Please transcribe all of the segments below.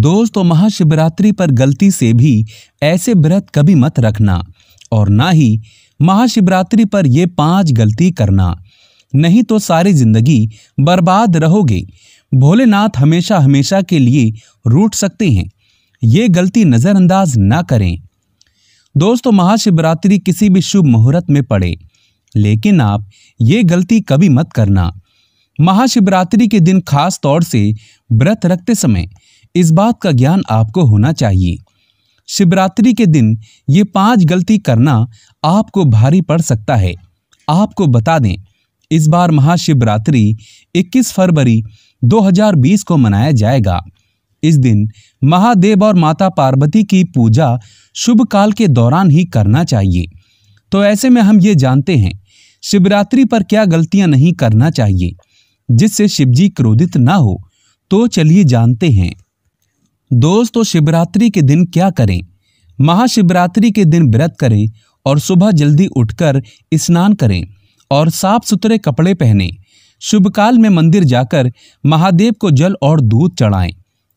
दोस्तों महाशिवरात्रि पर गलती से भी ऐसे व्रत कभी मत रखना और ना ही महाशिवरात्रि पर ये पांच गलती करना नहीं तो सारी जिंदगी बर्बाद रहोगे भोलेनाथ हमेशा हमेशा के लिए रूठ सकते हैं ये गलती नज़रअंदाज ना करें दोस्तों महाशिवरात्रि किसी भी शुभ मुहूर्त में पड़े लेकिन आप ये गलती कभी मत करना महाशिवरात्रि के दिन खास तौर से व्रत रखते समय इस बात का ज्ञान आपको होना चाहिए शिवरात्रि के दिन ये पांच गलती करना आपको भारी पड़ सकता है आपको बता दें इस बार महाशिवरात्रि 21 फरवरी 2020 को मनाया जाएगा इस दिन महादेव और माता पार्वती की पूजा शुभ काल के दौरान ही करना चाहिए तो ऐसे में हम ये जानते हैं शिवरात्रि पर क्या गलतियां नहीं करना चाहिए जिससे शिवजी क्रोधित ना हो तो चलिए जानते हैं दोस्तों शिवरात्रि के दिन क्या करें महाशिवरात्रि के दिन व्रत करें और सुबह जल्दी उठकर स्नान करें और साफ सुथरे कपड़े पहने शुभ काल में मंदिर जाकर महादेव को जल और दूध चढ़ाएं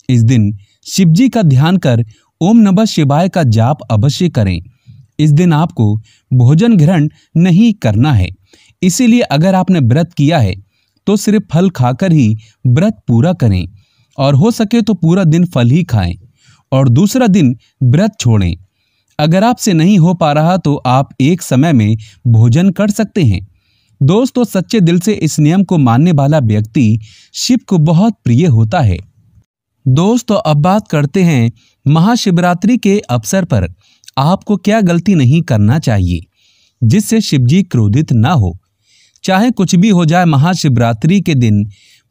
इस दिन शिवजी का ध्यान कर ओम नमः शिवाय का जाप अवश्य करें इस दिन आपको भोजन ग्रहण नहीं करना है इसीलिए अगर आपने व्रत किया है तो सिर्फ फल खाकर ही व्रत पूरा करें और हो सके तो पूरा दिन फल ही खाएं और दूसरा दिन व्रत छोड़ें अगर आपसे नहीं हो पा रहा तो आप एक समय में भोजन कर सकते हैं दोस्तों सच्चे दिल से इस नियम को मानने वाला व्यक्ति शिव को बहुत प्रिय होता है दोस्तों अब बात करते हैं महाशिवरात्रि के अवसर पर आपको क्या गलती नहीं करना चाहिए जिससे शिवजी क्रोधित ना हो चाहे कुछ भी हो जाए महाशिवरात्रि के दिन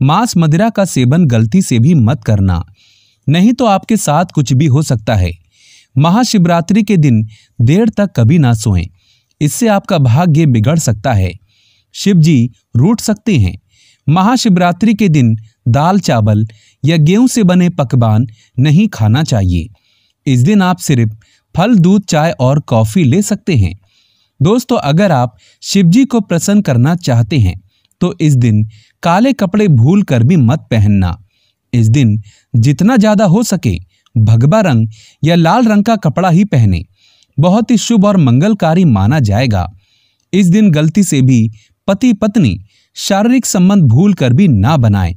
मांस मदिरा का सेवन गलती से भी मत करना नहीं तो आपके साथ कुछ भी हो सकता है महाशिवरात्रि के दिन देर तक कभी ना सोएं इससे आपका भाग्य बिगड़ सकता है शिव जी रूट सकते हैं महाशिवरात्रि के दिन दाल चावल या गेहूं से बने पकवान नहीं खाना चाहिए इस दिन आप सिर्फ फल दूध चाय और कॉफ़ी ले सकते हैं दोस्तों अगर आप शिवजी को प्रसन्न करना चाहते हैं तो इस दिन काले कपड़े भूल कर भी मत पहनना इस दिन जितना ज़्यादा हो सके भगवा रंग या लाल रंग का कपड़ा ही पहने बहुत ही शुभ और मंगलकारी माना जाएगा इस दिन गलती से भी पति पत्नी शारीरिक संबंध भूल कर भी ना बनाए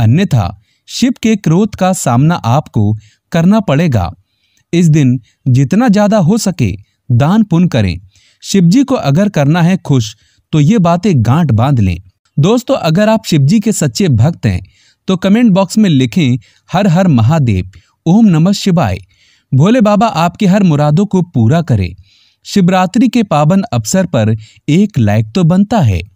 अन्यथा शिव के क्रोध का सामना आपको करना पड़ेगा इस दिन जितना ज़्यादा हो सके दान पुण्य करें शिवजी को अगर करना है खुश तो ये बातें गांठ बांध लें दोस्तों अगर आप शिवजी के सच्चे भक्त हैं तो कमेंट बॉक्स में लिखें हर हर महादेव ओम नमः शिवाय भोले बाबा आपके हर मुरादों को पूरा करें शिवरात्रि के पावन अवसर पर एक लाइक तो बनता है